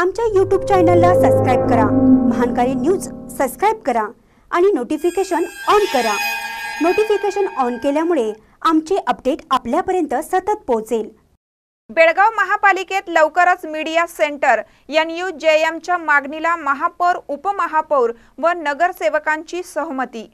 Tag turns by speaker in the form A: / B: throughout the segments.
A: आमच्या यूट्यूब चॅनलला सबस्क्राईब करा महानकारी न्यूज सबस्क्राईब करा आणि नोटिफिकेशन ऑन करा नोटिफिकेशन ऑन केल्यामुळे आमचे अपडेट आपल्यापर्यंत सतत पोहोचेल बेळगाव महापालिकेत लवकरच मीडिया सेंटर एन यू जे एमच्या मागणीला महापौर उपमहापौर व नगरसेवकांची सहमती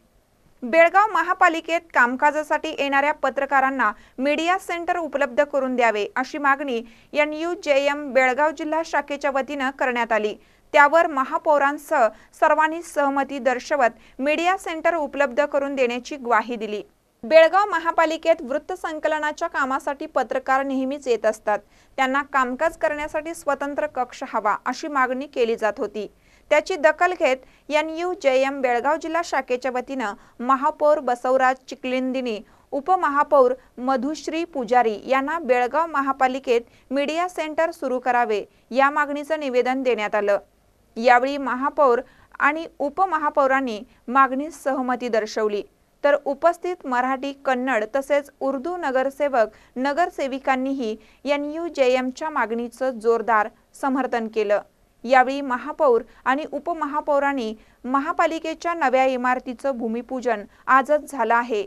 A: बेळगाव महापालिकेत कामकाजासाठी येणाऱ्या पत्रकारांना मीडिया सेंटर उपलब्ध करून द्यावे अशी मागणी N U J M Belgaum जिल्हा शाखेच्या वतीनं करण्यात आली त्यावर महापौरांसह सर्वांनी सहमती दर्शवत मीडिया सेंटर उपलब्ध करून देण्याची ग्वाही दिली बेळगाव महापालिकेत वृत्त संकलनाच्या कामासाठी पत्रकार नेहमीच येत असतात त्यांना कामकाज करण्यासाठी स्वतंत्र कक्ष हवा अशी मागणी केली जात होती त्याची दखल घेत एनयू जे एम बेळगाव जिल्हा शाखेच्या वतीनं महापौर बसवराज चिकलिंदिनी उपमहापौर मधुश्री पुजारी यांना बेळगाव महापालिकेत मीडिया सेंटर सुरू करावे या मागणीचं निवेदन देण्यात आलं यावेळी महापौर आणि उपमहापौरांनी मागणीस सहमती दर्शवली तर उपस्थित मराठी कन्नड तसेच उर्दू नगरसेवक नगरसेविकांनीही एनयू जे एमच्या मागणीचं जोरदार समर्थन केलं यावेळी महापौर आणि उपमहापौरांनी महापालिकेच्या नव्या इमारतीचं भूमिपूजन आजच झालं आहे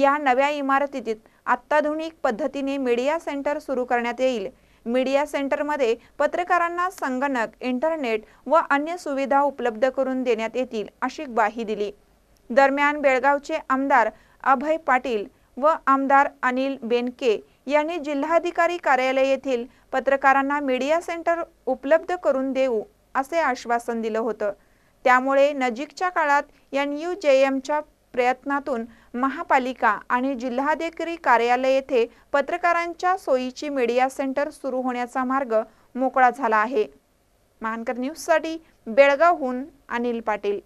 A: या नव्या इमारतीत अत्याधुनिक पद्धतीने मीडिया सेंटर सुरू करण्यात येईल मीडिया सेंटरमध्ये पत्रकारांना संगणक इंटरनेट व अन्य सुविधा उपलब्ध करून देण्यात येतील अशी ग्वाही दिली दरम्यान बेळगावचे आमदार अभय पाटील व आमदार अनिल बेनके यांनी जिल्हाधिकारी कार्यालय येथील पत्रकारांना मीडिया सेंटर उपलब्ध करून देऊ असे आश्वासन दिलं होतं त्यामुळे नजीकच्या काळात एन यू जे एमच्या प्रयत्नातून महापालिका आणि जिल्हाधिकारी कार्यालय येथे पत्रकारांच्या सोयीची मीडिया सेंटर सुरू होण्याचा मार्ग मोकळा झाला आहे मानकर न्यूजसाठी बेळगावहून अनिल पाटील